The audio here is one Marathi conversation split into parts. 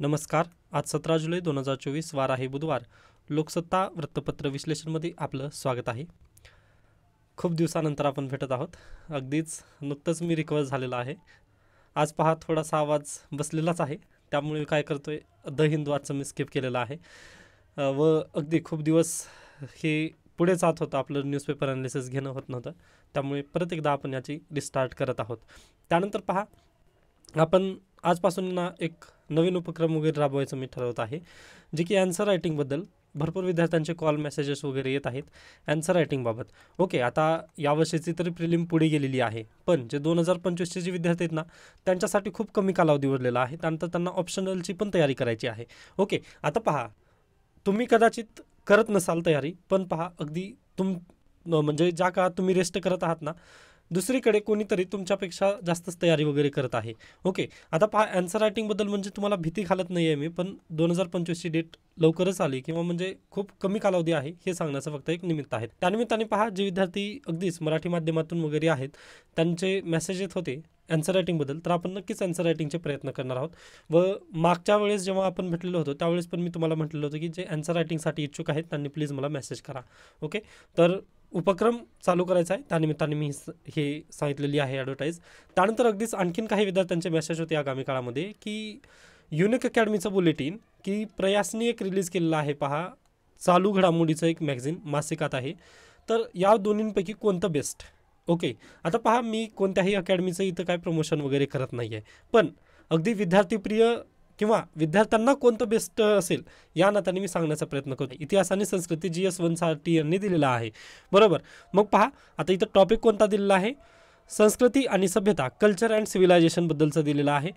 नमस्कार आज सतरा जुलै दोन हजार चोवीस वार आहे बुधवार लोकसत्ता वृत्तपत्र विश्लेषणमध्ये आपलं स्वागत आहे खूप दिवसानंतर आपण भेटत आहोत अगदीच नुकतंच मी रिकवर झालेला आहे आज पहा थोडासा आवाज बसलेलाच आहे त्यामुळे काय करतो आहे द हिंदू आजचं मी स्किप केलेलं आहे व अगदी खूप दिवस हे पुढे जात होतं आपलं न्यूजपेपर अनालिसिस घेणं होत नव्हतं त्यामुळे परत एकदा आपण याची रिस्टार्ट करत आहोत त्यानंतर पहा आपण आजपासून ना एक नवीन उपक्रम वगैरे राबवायचं मी ठरवत आहे जे की ॲन्सर रायटिंगबद्दल भरपूर विद्यार्थ्यांचे कॉल मेसेजेस वगैरे येत आहेत ॲन्सर रायटिंगबाबत ओके आता यावर्षीची तरी प्रिलिम पुढे गेलेली आहे पण जे दोन हजार पंचवीसचे जे विद्यार्थी आहेत ना त्यांच्यासाठी खूप कमी कालावधी उरलेला आहे त्यानंतर त्यांना ऑप्शनलची पण तयारी करायची आहे ओके आता पहा तुम्ही कदाचित करत नसाल तयारी पण पहा अगदी तुम म्हणजे ज्या काळात तुम्ही रेस्ट करत आहात ना दुसरीकडे कोणीतरी तुमच्यापेक्षा जास्तच तयारी वगैरे करत आहे ओके आता पहा ॲन्सर रायटिंगबद्दल म्हणजे तुम्हाला भीती घालत नाही आहे मी पण दोन हजार पंचवीसची डेट लवकरच आली किंवा म्हणजे खूप कमी कालावधी आहे हे सांगण्याचं फक्त एक निमित्त आहे त्यानिमित्ताने पहा जे विद्यार्थी अगदीच मराठी माध्यमातून वगैरे आहेत त्यांचे मेसेज येत होते ॲन्सर रायटिंगबद्दल तर आपण नक्कीच अँसर रायटिंगचे प्रयत्न करणार आहोत व मागच्या वेळेस जेव्हा आपण भेटलेलो होतो त्यावेळेस पण मी तुम्हाला म्हटलेलं होतं की जे अँसर रायटिंगसाठी इच्छुक आहेत त्यांनी प्लीज मला मेसेज करा ओके तर उपक्रम चालू करायचा आहे त्यानिमित्ताने मी हे सांगितलेली आहे ॲडव्हर्टाईज त्यानंतर अगदीच आणखीन काही विद्यार्थ्यांचे मेसेज होते आगामी काळामध्ये की युनिक अकॅडमीचं बुलेटिन की प्रयासनी एक रिलीज केलेलं आहे पहा चालू घडामोडीचं एक मॅगझिन मासिकात आहे तर या दोन्हींपैकी कोणतं बेस्ट ओके आता पहा मी कोणत्याही अकॅडमीचं इथं काय प्रमोशन वगैरे करत नाही आहे पण अगदी विद्यार्थीप्रिय किंवा विद्यार्थ्यांना कोणतं बेस्ट असेल या नात्याने मी सांगण्याचा प्रयत्न करतो इतिहास आणि संस्कृती जी एस वनसाठी यांनी दिलेला आहे बरोबर मग पहा आता इथं टॉपिक कोणता दिलेला आहे संस्कृती आणि सभ्यता कल्चर अँड सिव्हिलायझेशनबद्दलचं दिलेलं आहे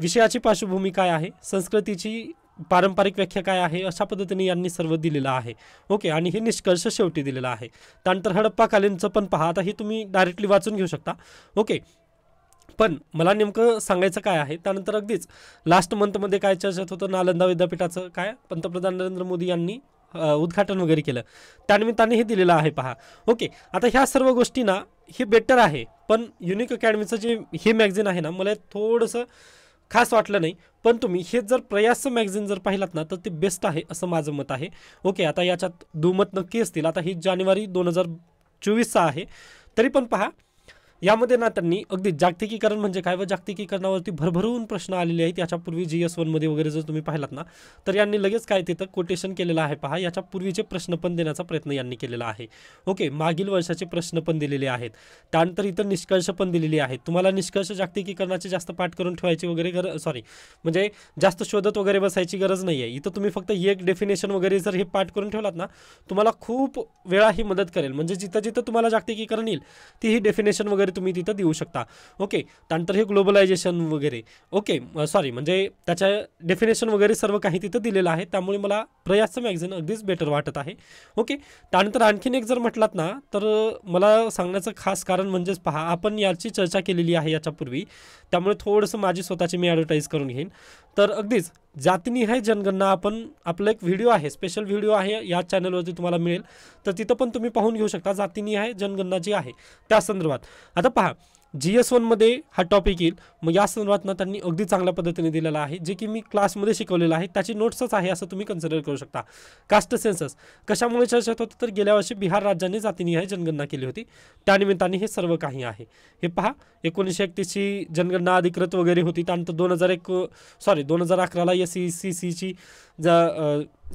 विषयाची पार्श्वभूमी काय आहे संस्कृतीची पारंपरिक व्याख्या काय आहे अशा पद्धतीने यांनी सर्व दिलेलं आहे ओके आणि हे निष्कर्ष शेवटी दिलेला आहे त्यानंतर हडप्पाकालीनचं पण पहा आता हे तुम्ही डायरेक्टली वाचून घेऊ शकता ओके पण मला नेमकं सांगायचं काय आहे त्यानंतर अगदीच लास्ट मंथमध्ये काय चर्चेत होतं नालंदा विद्यापीठाचं काय पंतप्रधान नरेंद्र मोदी यांनी उद्घाटन वगैरे केलं त्यानिमित्ताने हे दिलेलं आहे पहा ओके आता ह्या सर्व गोष्टींना हे बेटर आहे पण युनिक अकॅडमीचं जे हे मॅग्झिन आहे ना मला थोडंसं खास वाटलं नाही पण तुम्ही हे जर प्रयासचं मॅगझिन जर पाहिलात ना तर ते बेस्ट आहे असं माझं मत आहे ओके आता याच्यात दुमत नक्की असतील आता ही जानेवारी दोन हजार चोवीसचा आहे तरी पण पहा यामध्ये ना त्यांनी अगदी जागतिकीकरण म्हणजे काय व जागतिकीकरणावरती भरभरून प्रश्न आलेले आहेत याच्यापूर्वी जी एस वनमध्ये वगैरे जर तुम्ही पाहिलात ना तर यांनी लगेच काय तिथं कोटेशन केलेलं आहे पहा याच्या पूर्वीचे प्रश्न पण देण्याचा प्रयत्न यांनी केलेला आहे ओके मागील वर्षाचे प्रश्न पण दिलेले आहेत त्यानंतर इथं निष्कर्ष पण दिलेले आहेत तुम्हाला निष्कर्ष जागतिकीकरणाचे जास्त पाठ करून ठेवायची वगैरे गर सॉरी म्हणजे जास्त शोधत वगैरे बसायची गरज नाही आहे इथं तुम्ही फक्त एक डेफिनेशन वगैरे जर हे पाठ करून ठेवलात ना तुम्हाला खूप वेळा ही मदत करेल म्हणजे जिथं जिथं तुम्हाला जागतिकीकरण येईल ती ही डेफिनेशन वगैरे वगैरे तुम्ही तिथं देऊ शकता ओके त्यानंतर हे ग्लोबलायझेशन वगैरे ओके सॉरी म्हणजे त्याच्या डेफिनेशन वगैरे सर्व काही तिथं दिलेलं आहे त्यामुळे मला प्रयासचं मॅग्झिन अगदीच बेटर वाटत आहे ओके त्यानंतर आणखीन एक जर म्हटलात ना तर मला सांगण्याचं खास कारण म्हणजेच पहा आपण याची चर्चा केलेली आहे याच्यापूर्वी त्यामुळे थोडंसं माझी स्वतःची मी ॲडव्हर्टाईज करून घेईन तर अगदीच जातीनी आहे जनगणना आपण आपला एक व्हिडिओ आहे स्पेशल व्हिडिओ आहे या चॅनलवरती तुम्हाला मिळेल तर तिथं पण तुम्ही पाहून घेऊ शकता जातीनी आहे जनगणना जी आहे त्या संदर्भात आता पहा जी एस वनमध्ये हा टॉपिक येईल मग या संदर्भातनं त्यांनी अगदी चांगल्या पद्धतीने दिलेला आहे जे की मी क्लासमध्ये शिकवलेलं आहे त्याची नोट्सच आहे असं तुम्ही कन्सिडर करू शकता कास्ट सेन्सस कशामुळे चर्चेत होतं तर गेल्या वर्षी बिहार राज्याने जातीनिहाय जनगणना केली होती त्यानिमित्ताने हे सर्व काही आहे हे पहा एकोणीसशे एकतीसची जनगणना अधिकृत वगैरे होती त्यानंतर दोन हजार एक सॉरी दोन हजार अकराला एस सी सीची ज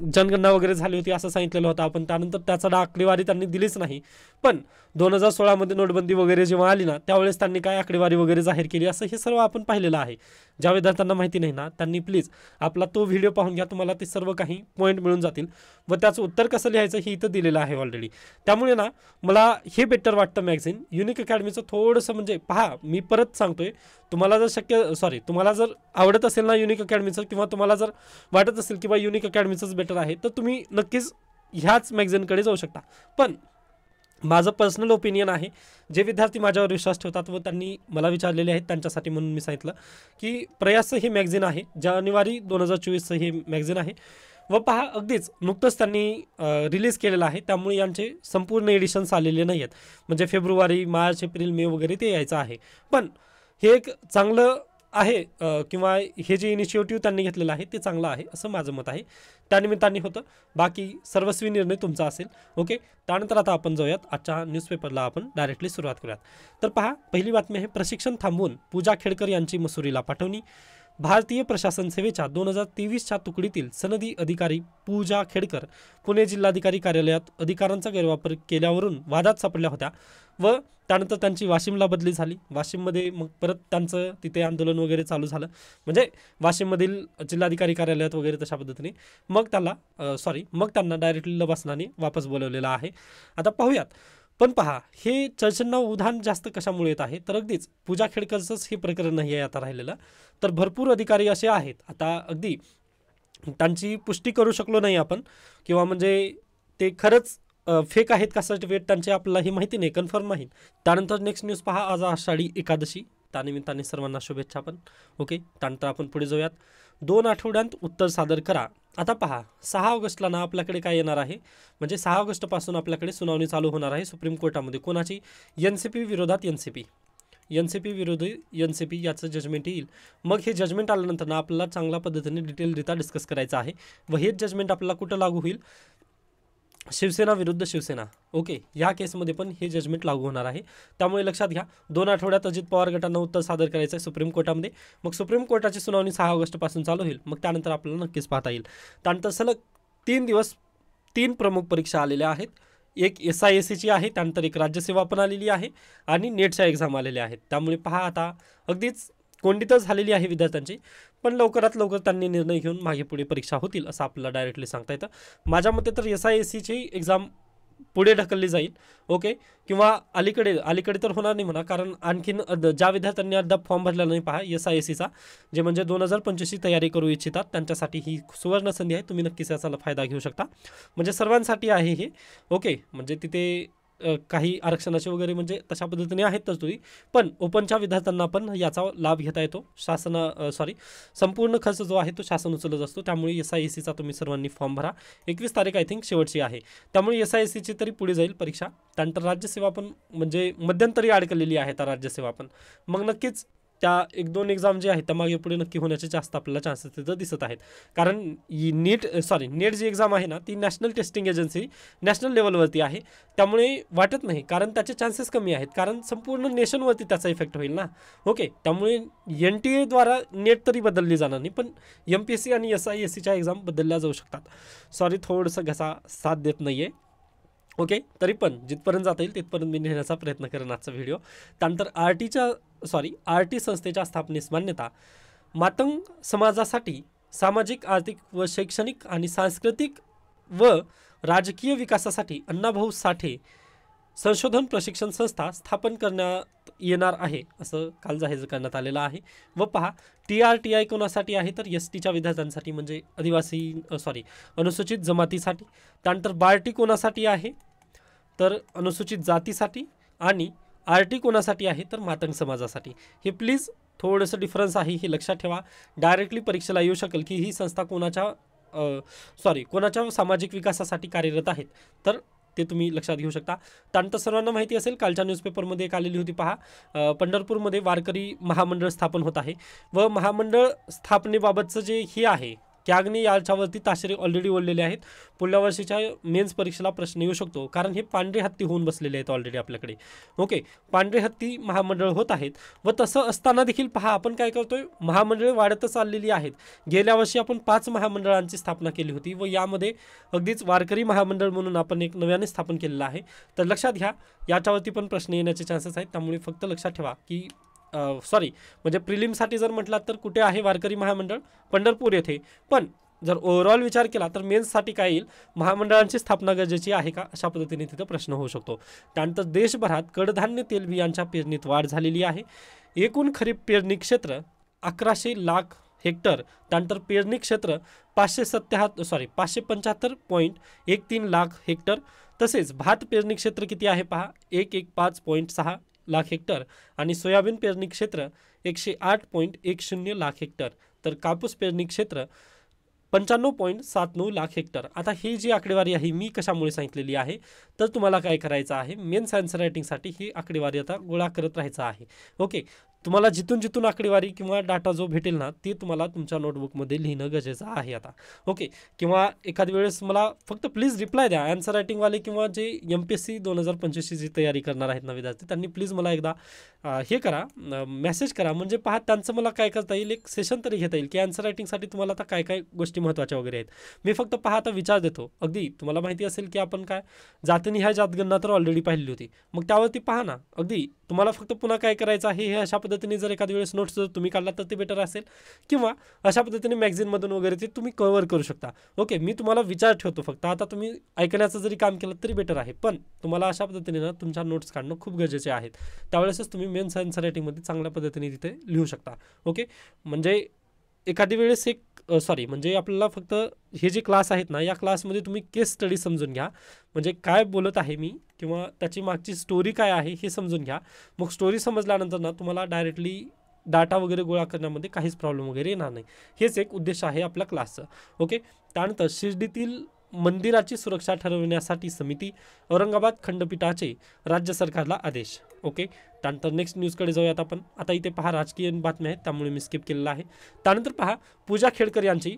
जनगणना वगैरे झाली होती असं सांगितलेलं होतं आपण त्यानंतर त्याचा आकडेवारी त्यांनी दिलीच नाही पण दोन हजार सोळामध्ये नोटबंदी वगैरे जेव्हा आली ना त्यावेळेस त्यांनी काय आकडेवारी वगैरे जाहीर केली असं हे सर्व आपण पाहिलेलं आहे ज्या विद्यार्थ्यांना माहिती नाही ना त्यांनी प्लीज आपला तो व्हिडिओ पाहून घ्या तुम्हाला ते सर्व काही पॉईंट मिळून जातील व त्याचं उत्तर कसं लिहायचं हे इथं दिलेलं आहे ऑलरेडी त्यामुळे ना मला हे बेटर वाटतं मॅगझिन युनिक अकॅडमीचं थोडंसं म्हणजे पहा मी परत सांगतोय तुम्हाला जर शक्य सॉरी तुम्हाला जर आवडत असेल ना युनिक अकॅडमीचं किंवा तुम्हाला जर वाटत असेल की बा युनिक अकॅडमीचंच बेटर आहे तर तुम्ही नक्कीच ह्याच मॅगझिनकडे जाऊ शकता पण माझं पर्सनल ओपिनियन आहे जे विद्यार्थी माझ्यावर विश्वास ठेवतात व त्यांनी मला विचारलेले आहेत त्यांच्यासाठी म्हणून मी सांगितलं की प्रयासचं हे मॅगझिन आहे जानेवारी दोन हजार चोवीसचं हे मॅगझिन आहे व पहा अगदीच नुकतंच त्यांनी रिलीज केलेलं आहे त्यामुळे यांचे संपूर्ण एडिशन्स आलेले नाही आहेत म्हणजे फेब्रुवारी मार्च एप्रिल मे वगैरे ते यायचं आहे पण हे एक चांगलं आहे किंवा हे जे इनिशिएटिव्ह त्यांनी घेतलेलं आहे ते चांगलं आहे असं माझं मत आहे त्यानिमित्ताने होतं बाकी सर्वस्वी निर्णय तुमचा असेल ओके त्यानंतर आता आपण जाऊयात आजच्या न्यूजपेपरला आपण डायरेक्टली सुरुवात करूयात तर पहा पहिली बातमी आहे प्रशिक्षण थांबवून पूजा खेडकर यांची मसुरीला पाठवणी भारतीय प्रशासन सेवेच्या दोन हजार तेवीसच्या तुकडीतील सनदी अधिकारी पूजा खेडकर पुणे जिल्हाधिकारी कार्यालयात अधिकारांचा गैरवापर केल्यावरून वादात सापडल्या होत्या व त्यानंतर त्यांची वाशिमला बदली झाली वाशिममध्ये मग परत त्यांचं तिथे आंदोलन वगैरे चालू झालं म्हणजे वाशिममधील जिल्हाधिकारी कार्यालयात वगैरे तशा पद्धतीने मग त्याला सॉरी मग त्यांना डायरेक्टली लबासनाने वापस बोलवलेला आहे आता पाहूयात पण पहा हे चर्चांना उधाण जास्त कशामुळे येत आहे तर अगदीच पूजा खेडकरचंच हे प्रकरण नाही आहे आता राहिलेलं तर भरपूर अधिकारी असे आहेत आता अगदी त्यांची पुष्टी करू शकलो नाही आपण किंवा म्हणजे ते खरंच फेक आहेत का सर्टिफिकेट त्यांचे आपल्याला हे माहिती नाही कन्फर्म नाही त्यानंतर नेक्स्ट न्यूज पहा आज आषाढी एकादशी त्यानिमित्ताने सर्वांना शुभेच्छा पण ओके त्यानंतर आपण पुढे जाऊयात दोन आठवड्यांत उत्तर सादर करा आता पहा सहा ऑगस्टला ना आपल्याकडे काय येणार आहे म्हणजे सहा ऑगस्टपासून आपल्याकडे सुनावणी चालू होणार आहे सुप्रीम कोर्टामध्ये कोणाची एन सी पी विरोधात N C P N C P विरोधी एन सी पी याचं जजमेंट येईल मग हे जजमेंट आल्यानंतर ना आपल्याला चांगल्या पद्धतीने डिटेलरित्या डिस्कस करायचं आहे व हेच जजमेंट आपल्याला कुठं लागू होईल शिवसेना विरुद्ध शिवसेना ओके या केसमध्ये पण हे जजमेंट लागू होणार आहे त्यामुळे लक्षात घ्या दोन आठवड्यात अजित पवार गटांना उत्तर सादर करायचं आहे सुप्रीम कोर्टामध्ये मग सुप्रीम कोर्टाची सुनावणी सहा ऑगस्टपासून चालू होईल मग त्यानंतर आपल्याला नक्कीच पाहता येईल त्यानंतर सलग तीन दिवस तीन प्रमुख परीक्षा आलेल्या आहेत एक एस आय एस सीची आहे त्यानंतर एक राज्यसेवा पण आलेली आहे आणि नेटच्या एक्झाम आलेल्या आहेत त्यामुळे पहा आता अगदीच कोंडीतच झालेली आहे विद्यार्थ्यांची पण लवकरात लवकर त्यांनी निर्णय घेऊन मागे पुढे परीक्षा होतील असं आपल्याला डायरेक्टली सांगता येतं माझ्या मते तर एस आय एस सीची एक्झाम पुढे ढकलली जाईल ओके किंवा अलीकडे अलीकडे तर होणार नाही म्हणा कारण आणखीन ज्या विद्यार्थ्यांनी अद्याप फॉर्म भरलेला नाही पहा एस आय एस सीचा जे म्हणजे दोन हजार पंचवीसची तयारी करू इच्छितात त्यांच्यासाठी ही सुवर्ण संधी आहे तुम्ही नक्कीच याचा फायदा घेऊ शकता म्हणजे सर्वांसाठी आहे हे ओके म्हणजे तिथे काही आरक्षणाचे वगैरे म्हणजे तशा पद्धतीने आहेत तुम्ही पण ओपनच्या विद्यार्थ्यांना पण याचा लाभ घेता येतो शासन सॉरी संपूर्ण खर्च जो आहे तो शासन उचलत असतो त्यामुळे एस आय एस सीचा तुम्ही सर्वांनी फॉर्म भरा एकवीस तारीख आय थिंक शेवटची आहे त्यामुळे एस आय ए सीची तरी पुढे जाईल परीक्षा त्यानंतर राज्यसेवा पण म्हणजे मध्यंतरी अडकलेली आहे त्या राज्यसेवा पण मग नक्कीच त्या एक दोन एक्झाम जे आहेत त्या मागे पुढे नक्की होण्याचे जास्त आपल्याला चान्सेस तिथं दिसत आहेत कारण नीट सॉरी नेट जी एक्झाम आहे ना ती नॅशनल टेस्टिंग एजन्सी नॅशनल लेवलवरती आहे त्यामुळे वाटत नाही कारण त्याचे चान्सेस कमी आहेत कारण संपूर्ण नेशनवरती त्याचा इफेक्ट होईल ना ओके त्यामुळे एन टी एद्वारा नेट तरी बदलली जाणार नाही पण एम पी एस सी आणि एस आय एस सीच्या एक्झाम बदलल्या जाऊ शकतात सॉरी थोडंसं घसा साथ देत नाही आहे ओके तरी पण जिथपर्यंत जाता येईल तिथपर्यंत मी नेण्याचा प्रयत्न करेन आजचा व्हिडिओ त्यानंतर आर टीच्या सॉरी आर टी संस्थेच्या स्थापनेस मान्यता मातंग समाजासाठी सामाजिक आर्थिक व शैक्षणिक आणि सांस्कृतिक व राजकीय विकासासाठी अण्णाभाऊ साठे संशोधन प्रशिक्षण संस्था स्थापन करण्यात येणार आहे असं काल जाहीर करण्यात आलेलं आहे व पहा टी आर टी आय कोणासाठी आहे तर एस टीच्या विद्यार्थ्यांसाठी म्हणजे आदिवासी सॉरी अनुसूचित जमातीसाठी त्यानंतर बार टी कोणासाठी आहे तर अनुसूचित जातीसाठी आणि आर टी कोणासाठी आहे तर मातंग समाजासाठी हे प्लीज थोडंसं डिफरन्स आहे हे लक्षात ठेवा डायरेक्टली परीक्षेला येऊ शकेल की ही संस्था कोणाच्या सॉरी कोणाच्या सामाजिक विकासासाठी कार्यरत आहेत तर ते तुम्ही लक्षात घेऊ शकता त्यानंतर सर्वांना माहिती असेल कालच्या न्यूजपेपरमध्ये एक आलेली होती पहा पंढरपूरमध्ये वारकरी महामंडळ स्थापन होत आहे व महामंडळ स्थापनेबाबतचं जे हे आहे कॅगने याच्यावरती ताशेरे ऑलरेडी ओढलेले आहेत पुढल्या वर्षीच्या मेन्स परीक्षेला प्रश्न येऊ शकतो कारण हे पांढरे हत्ती होऊन बसलेले आहेत ऑलरेडी आपल्याकडे ओके पांढरे हत्ती महामंडळ होत आहेत व तसं असताना देखील पहा आपण काय करतोय महामंडळ वाढतच चाललेली आहेत गेल्या वर्षी आपण पाच महामंडळांची स्थापना केली होती व यामध्ये अगदीच वारकरी महामंडळ म्हणून आपण एक नव्याने स्थापन केलेलं आहे तर लक्षात घ्या याच्यावरती पण प्रश्न येण्याचे चान्सेस आहेत त्यामुळे फक्त लक्षात ठेवा की सॉरी म्हणजे प्रिलिमसाठी जर म्हटलात तर कुठे आहे वारकरी महामंडळ पंढरपूर येथे पण जर ओव्हरऑल विचार केला तर मेन्ससाठी काय येईल महामंडळांची स्थापना गरजेची आहे का अशा पद्धतीने तिथं प्रश्न होऊ शकतो त्यानंतर देशभरात कडधान्य तेलबियांच्या पेरणीत वाढ झालेली आहे एकूण खरीप पेरणी क्षेत्र अकराशे लाख हेक्टर त्यानंतर पेरणी क्षेत्र पाचशे सत्याहत्तर सॉरी पाचशे पंच्याहत्तर पॉईंट एक तीन लाख हेक्टर तसेच भात पेरणी क्षेत्र किती आहे पहा एक एक पाच पॉईंट सहा लाख हेक्टर आणि सोयाबीन पेरणी क्षेत्र एकशे आठ पॉईंट एक शून्य लाख हेक्टर तर कापूस पेरणी क्षेत्र पंच्याण्णव पॉईंट सात नऊ लाख हेक्टर आता ही जी आकडेवारी आहे मी कशामुळे सांगितलेली आहे तर तुम्हाला काय करायचं आहे मेन सायन्स रायटिंगसाठी ही आकडेवारी आता गोळा करत राहायचं आहे ओके तुम्हाला जिथून जिथून आकडेवारी किंवा डाटा जो भेटेल ना ते तुम्हाला तुमच्या नोटबुकमध्ये लिहिणं गरजेचं आहे आता ओके किंवा एखाद्या वेळेस मला फक्त प्लीज रिप्लाय द्या ॲन्सर रायटिंगवाले किंवा जे एम पी एस सी दोन हजार पंचवीसची जी तयारी करणार आहेत ना विद्यार्थी त्यांनी प्लीज मला एकदा हे करा मेसेज करा म्हणजे पहा त्यांचं मला काय करता येईल एक सेशन तरी घेता येईल की ॲन्सर रायटिंगसाठी तुम्हाला आता काय काय गोष्टी महत्त्वाच्या वगैरे आहेत मी फक्त पहा आता विचार देतो अगदी तुम्हाला माहिती असेल की आपण काय ह्या जातगणना तर ऑलरेडी पाहिली होती मग त्यावरती पहा ना अगदी तुम्हाला फक्त पुन्हा काय करायचं आहे हे अशा पद्धती पद्धतीने जर एखाद्या वेळेस नोट्स जर तुम्ही काढला तर ते बेटर असेल किंवा अशा पद्धतीने मॅगझिनमधून वगैरे ते तुम्ही कव्हर करू शकता ओके मी तुम्हाला विचार ठेवतो फक्त आता तुम्ही ऐकण्याचं जरी काम केलं तरी बेटर आहे पण तुम्हाला अशा पद्धतीने ना तुमच्या नोट्स काढणं खूप गरजेचे आहे त्यावेळेसच तुम्ही मेन सायन्स रायटिंगमध्ये चांगल्या पद्धतीने तिथे लिहू शकता ओके म्हणजे एखादी वेळेस एक सॉरी म्हणजे आपल्याला फक्त हे जे क्लास आहेत ना या क्लासमध्ये तुम्ही केस स्टडी समजून घ्या म्हणजे काय बोलत आहे मी किंवा त्याची मागची स्टोरी काय आहे हे समजून घ्या मग स्टोरी समजल्यानंतर ना तुम्हाला डायरेक्टली डाटा वगैरे गोळा करण्यामध्ये काहीच प्रॉब्लेम वगैरे येणार नाही हेच एक उद्देश आहे आपल्या क्लासचं ओके त्यानंतर शिर्डीतील मंदिराची सुरक्षा ठरवण्यासाठी समिती औरंगाबाद खंडपीठाचे राज्य सरकारला आदेश ओके त्यानंतर नेक्स्ट न्यूजकडे जाऊयात आपण आता इथे पहा राजकीय बातम्या आहेत त्यामुळे मी स्किप केलेला आहे त्यानंतर पहा पूजा खेडकर यांची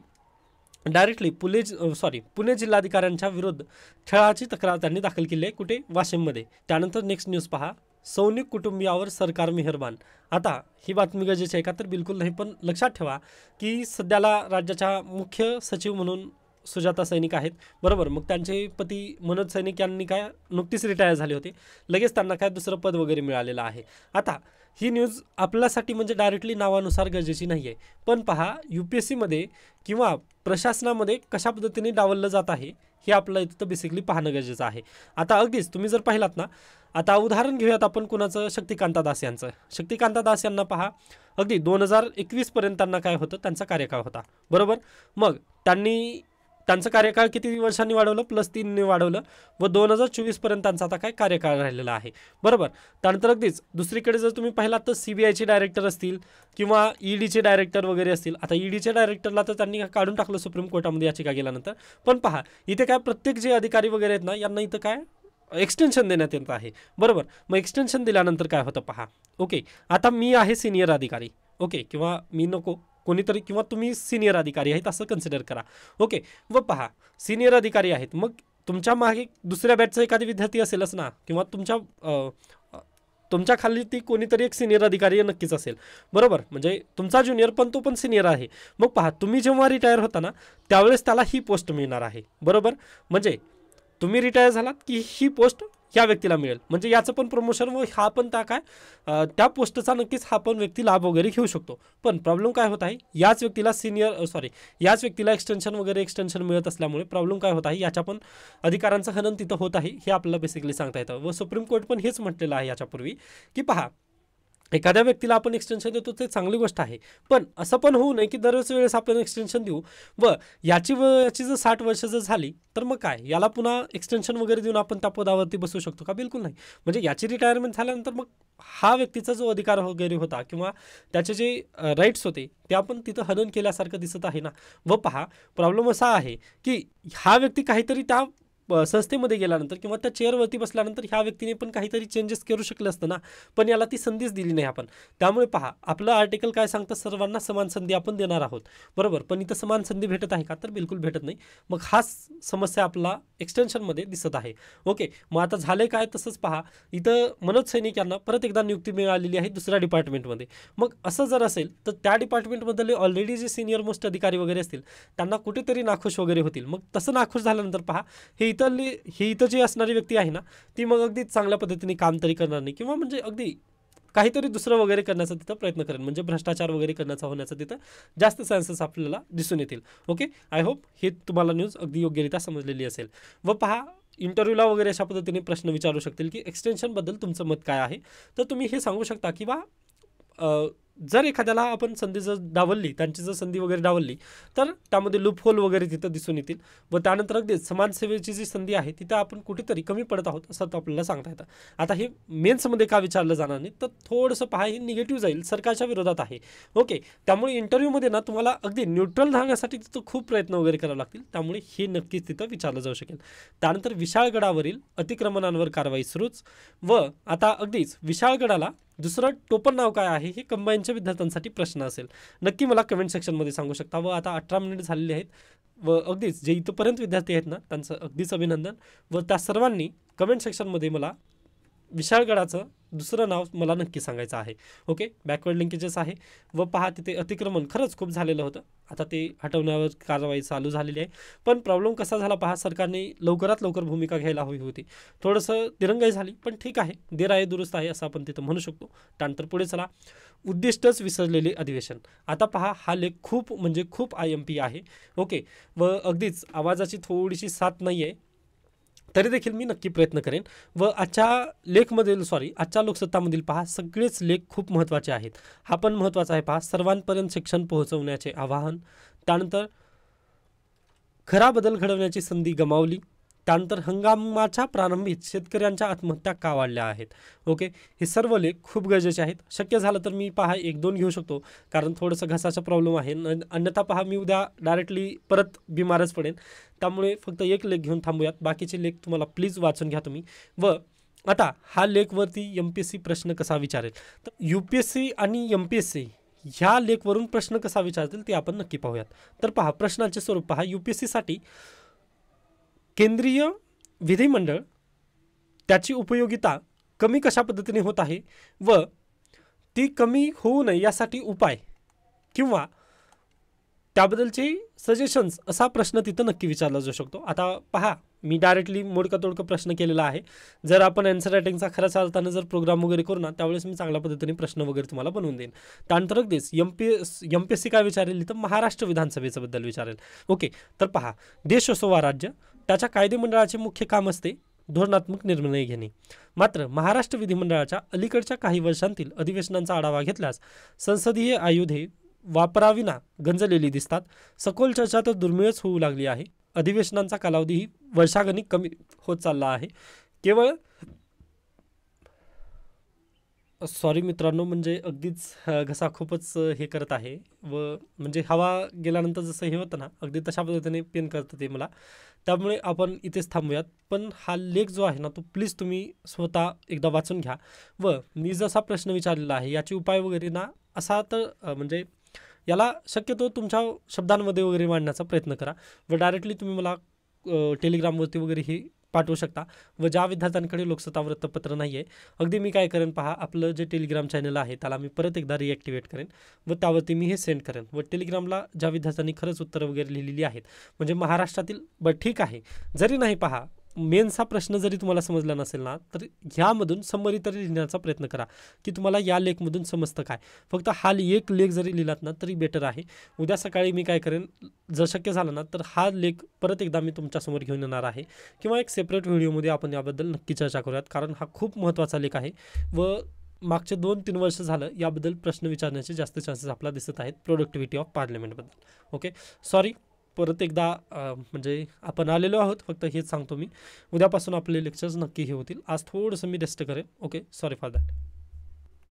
डायरेक्टली पुणे सॉरी पुणे जिल्हाधिकाऱ्यांच्या विरुद्ध छळाची तक्रार त्यांनी दाखल केली आहे कुठे वाशिममध्ये त्यानंतर नेक्स्ट न्यूज पहा सौनिक कुटुंबियावर सरकार मेहरबान आता ही बातमी गरजेची आहे का तर बिलकुल नाही पण लक्षात ठेवा की सध्याला राज्याच्या मुख्य सचिव म्हणून सुजाता सैनिक आहेत बरोबर मग त्यांचे पती मनोज सैनिक यांनी काय नुकतीच रिटायर झाले होते लगेच त्यांना काय दुसरं पद वगैरे मिळालेलं आहे आता ही न्यूज आपल्यासाठी म्हणजे डायरेक्टली नावानुसार गरजेची नाही आहे पण पहा यू पी एस सीमध्ये किंवा प्रशासनामध्ये कशा पद्धतीने डावललं जात आहे हे आपलं इथं बेसिकली पाहणं गरजेचं आहे आता अगदीच तुम्ही जर पाहिलात ना आता उदाहरण घेऊयात आपण कुणाचं शक्तिकांता दास यांचं शक्तिकांता दास यांना पहा अगदी दोन हजार एकवीसपर्यंत त्यांना काय होतं त्यांचा कार्यकाळ होता बरोबर मग त्यांनी त्यांचं कार्यकाळ किती वर्षांनी वाढवलं प्लस तीनने वाढवलं व दोन हजार चोवीसपर्यंत त्यांचा आता काय कार्यकाळ राहिलेला आहे बरोबर त्यानंतर अगदीच दुसरीकडे जर तुम्ही पाहिलात तर सी बी आयचे डायरेक्टर असतील किंवा ईडीचे e डायरेक्टर वगैरे असतील आता ईडीच्या e डायरेक्टरला तर त्यांनी काढून टाकलं सुप्रीम कोर्टामध्ये याचिका गेल्यानंतर पण पहा इथे काय प्रत्येक जे अधिकारी वगैरे आहेत ना यांना इथं काय एक्सटेन्शन देण्यात येत आहे बरोबर मग एक्सटेन्शन दिल्यानंतर काय होतं पहा ओके आता मी आहे सिनियर अधिकारी ओके किंवा मी नको कोणीतरी किंवा तुम्ही सिनियर अधिकारी आहेत असं कन्सिडर करा ओके व पहा सिनियर अधिकारी आहेत मग तुमच्या मागे दुसऱ्या बॅचचा एखादी विद्यार्थी असेलच ना किंवा तुमच्या तुमच्या खाली ती कोणीतरी एक सिनियर अधिकारी नक्कीच असेल बरोबर म्हणजे तुमचा ज्युनियर पण तो पण सिनियर आहे मग पहा तुम्ही जेव्हा रिटायर होता ना त्यावेळेस त्याला ही पोस्ट मिळणार आहे बरोबर म्हणजे तुम्ही रिटायर झालात की ही पोस्ट ह्या व्यक्तीला मिळेल म्हणजे याचं पण प्रमोशन व हा पण त्या काय त्या पोस्टचा नक्कीच हा पण व्यक्ती लाभ वगैरे घेऊ शकतो पण प्रॉब्लेम काय होत आहे याच व्यक्तीला सिनियर सॉरी याच व्यक्तीला एक्सटेन्शन वगैरे एक्सटेन्शन मिळत असल्यामुळे प्रॉब्लेम काय होत आहे याच्या पण अधिकारांचं हनन तिथं होत आहे हे आपल्याला बेसिकली सांगता येतं व सुप्रीम कोर्ट पण हेच म्हटलेलं आहे याच्यापूर्वी की पहा एखाद्या व्यक्तीला आपण एक्सटेन्शन देतो ते चांगली गोष्ट आहे पण असं पण होऊ नये की दरच वेळेस आपण एक्सटेन्शन देऊ व याची वची जर साठ वर्ष जर झाली तर मग काय याला पुन्हा एक्सटेन्शन वगैरे देऊन आपण त्या पदावरती बसू शकतो का बिलकुल नाही म्हणजे याची रिटायरमेंट झाल्यानंतर मग हा व्यक्तीचा जो अधिकार वगैरे होता किंवा त्याचे जे राईट्स होते ते आपण तिथं हनन केल्यासारखं दिसत आहे ना व पहा प्रॉब्लेम असा आहे की हा व्यक्ती काहीतरी त्या संस्थेमध्ये गेल्यानंतर किंवा त्या चेअरवरती बसल्यानंतर ह्या व्यक्तीने पण काहीतरी चेंजेस करू शकले असतं ना पण याला ती संधीच दिली नाही आपण त्यामुळे पहा आपलं आर्टिकल काय सांगतं सर्वांना समान संधी आपण देणार आहोत बरोबर पण इथं समान संधी भेटत आहे का तर बिलकुल भेटत नाही मग हाच समस्या आपला एक्सटेन्शनमध्ये दिसत आहे ओके मग आता झाले काय तसंच पहा इथं मनोज सैनिक यांना परत एकदा नियुक्ती मिळालेली आहे दुसऱ्या डिपार्टमेंटमध्ये मग असं जर असेल तर त्या डिपार्टमेंटमधले ऑलरेडी जे सिनियर मोस्ट अधिकारी वगैरे असतील त्यांना कुठेतरी नाखुश वगैरे होतील मग तसं नाखुश झाल्यानंतर पहा हे इथली ही इथं जी असणारी व्यक्ती आहे ना ती मग अगदी चांगल्या पद्धतीने काम तरी करणार नाही किंवा म्हणजे अगदी काहीतरी दुसरं वगैरे करण्याचा तिथं प्रयत्न करेन म्हणजे भ्रष्टाचार वगैरे करण्याचा होण्याचा तिथं जास्त चान्सेस आपल्याला दिसून येतील ओके आय होप हे तुम्हाला न्यूज अगदी योग्यरित्या समजलेली असेल व पहा इंटरव्ह्यूला वगैरे अशा पद्धतीने प्रश्न विचारू शकतील की एक्सटेन्शनबद्दल तुमचं मत काय आहे तर तुम्ही हे सांगू शकता की जर एखाद्याला आपण संधी जर डावलली त्यांची जर संधी वगैरे डावलली तर त्यामध्ये लूपहोल वगैरे तिथं दिसून येतील व त्यानंतर अगदीच समाजसेवेची जी संधी आहे तिथं आपण कुठेतरी कमी पडत आहोत असं तो आपल्याला सांगता येतं आता हे मेन्समध्ये का विचारलं जाणार नाही तर थोडंसं पहा हे निगेटिव्ह जाईल सरकारच्या विरोधात आहे ओके त्यामुळे इंटरव्ह्यूमध्ये ना तुम्हाला अगदी न्यूट्रल राहण्यासाठी तिथं खूप प्रयत्न वगैरे करावे लागतील त्यामुळे हे नक्कीच तिथं विचारलं जाऊ शकेल त्यानंतर विशाळगडावरील अतिक्रमणांवर कारवाई सुरूच व आता अगदीच विशाळगडाला दुसरं टोपण नाव काय आहे हे कंबाईनच्या विद्यार्थ्यांसाठी प्रश्न असेल नक्की मला कमेंट सेक्शनमध्ये सांगू शकता व आता अठरा मिनिट झालेले आहेत व अगदीच जे इथंपर्यंत विद्यार्थी आहेत ना त्यांचं अगदीच अभिनंदन व त्या सर्वांनी कमेंट सेक्शनमध्ये मला विशाळगडाचं दुसरं नाव मला नक्की सांगायचं आहे ओके बॅकवर्ड लिंकेजेस आहे व पहा तिथे अतिक्रमण खरंच खूप झालेलं होतं आता ते हटवण्यावर कारवाई चालू झालेली आहे पण प्रॉब्लेम कसा झाला पहा सरकारने लवकरात लवकर भूमिका घ्यायला हवी होती थोडंसं दिरंगाई झाली पण ठीक आहे देर आहे दुरुस्त आहे असं आपण तिथं म्हणू शकतो त्यानंतर पुढे चला उद्दिष्टच विसरलेले अधिवेशन आता पहा हा लेख खूप म्हणजे खूप आय एम पी आहे ओके व अगदीच आवाजाची थोडीशी साथ नाही आहे तरी देखील मी नक्की प्रयत्न करेन व आजच्या लेखमधील सॉरी आजच्या लोकसत्तामधील पहा सगळेच लेख खूप महत्त्वाचे आहेत हा पण महत्त्वाचा आहे पहा सर्वांपर्यंत शिक्षण पोहोचवण्याचे आवाहन त्यानंतर खरा बदल घडवण्याची संधी गमावली त्यानंतर हंगामाच्या प्रारंभीत शेतकऱ्यांच्या आत्महत्या का वाढल्या आहेत ओके हे सर्व लेख खूप गरजेचे आहेत शक्य झालं तर मी पहा एक दोन घेऊ शकतो कारण थोडंसं घसाचा प्रॉब्लेम आहे अन्यथा पहा मी उद्या डायरेक्टली परत बिमारच पडेन त्यामुळे फक्त एक लेख घेऊन थांबूयात बाकीचे लेख तुम्हाला प्लीज वाचून घ्या तुम्ही व आता हा लेखवरती एम पी एस सी प्रश्न कसा विचारेल तर यू पी एस सी आणि एम पी एस सी ह्या लेखवरून प्रश्न कसा विचारतील ते आपण नक्की पाहूयात तर पहा प्रश्नांचे स्वरूप पहा यू पी एस सीसाठी केंद्रीय विधिमंडळ त्याची उपयोगिता कमी कशा पद्धतीने होत आहे व ती कमी होऊ नये यासाठी उपाय किंवा त्याबद्दलचे सजेशन्स असा प्रश्न तिथं नक्की विचारला जाऊ शकतो आता पहा मी डायरेक्टली मोडका तोडका प्रश्न केलेला आहे जर आपण अँसर रायटिंगचा खरा चालताना जर प्रोग्राम वगैरे करू ना त्यावेळेस मी चांगल्या पद्धतीने प्रश्न वगैरे तुम्हाला बनवून देईन त्यानंतर अगदीच M P M P S C काय विचारेल तर महाराष्ट्र विधानसभेच्याबद्दल विचारेल ओके तर पहा देश असो वा राज्य त्याच्या कायदेमंडळाचे मुख्य काम असते धोरणात्मक निर्णय घेणे मात्र महाराष्ट्र विधिमंडळाच्या अलीकडच्या काही वर्षांतील अधिवेशनांचा आढावा घेतल्यास संसदीय आयुधे वापराविना गंजलेली दिसतात सखोल चर्चा तर दुर्मिळच होऊ लागली आहे अधिवेशनांचा ही वर्षागणिक कमी होत चालला आहे केवळ सॉरी मित्रांनो म्हणजे अगदीच घसा खूपच हे करत आहे व म्हणजे हवा गेल्यानंतर जसं हे होतं ना अगदी तशा पद्धतीने पेन करतं ते मला त्यामुळे आपण इथेच थांबूयात पण हा लेख जो आहे ना तो प्लीज तुम्ही स्वतः एकदा वाचून घ्या व मी जसा प्रश्न विचारलेला आहे याचे उपाय वगैरे ना असा तर म्हणजे याला शक्यतो तुमच्या शब्दांमध्ये वगैरे मांडण्याचा प्रयत्न करा व डायरेक्टली तुम्ही मला टेलिग्रामवरती वगैरे ही पाठवू शकता व ज्या विद्यार्थ्यांकडे लोकसत्ता वृत्तपत्र नाही आहे अगदी मी काय करेन पहा आपलं जे टेलिग्राम चॅनल आहे त्याला मी परत एकदा रिॲक्टिवेट करेन व त्यावरती मी हे सेंड करेन व टेलिग्रामला ज्या विद्यार्थ्यांनी खरंच उत्तरं वगैरे लिहिलेली आहेत म्हणजे महाराष्ट्रातील ब ठीक आहे जरी नाही पहा मेन्स प्रश्न जरी तुम्हाला समजला नसेल ना तर ह्यामधून समरी तरी लिहिण्याचा प्रयत्न करा की तुम्हाला या लेखमधून समजतं काय फक्त हा एक लेख जरी लिहिलात ना तरी बेटर आहे उद्या सकाळी मी काय करेन जर शक्य झालं ना तर हा लेख परत एकदा मी तुमच्यासमोर घेऊन येणार आहे किंवा एक सेपरेट व्हिडिओमध्ये आपण याबद्दल नक्की चर्चा करूयात कारण हा खूप महत्त्वाचा लेख आहे व मागचे दोन तीन वर्ष झालं याबद्दल प्रश्न विचारण्याचे जास्त चान्सेस आपला दिसत आहेत प्रोडक्टिव्हिटी ऑफ पार्लमेंटबद्दल ओके सॉरी परत एकदा म्हणजे आपण आलेलो आहोत फक्त हेच सांगतो मी उद्यापासून आपले लेक्चर्स नक्की हे होतील आज थोडंसं मी रेस्ट करेन ओके सॉरी फॉर दॅट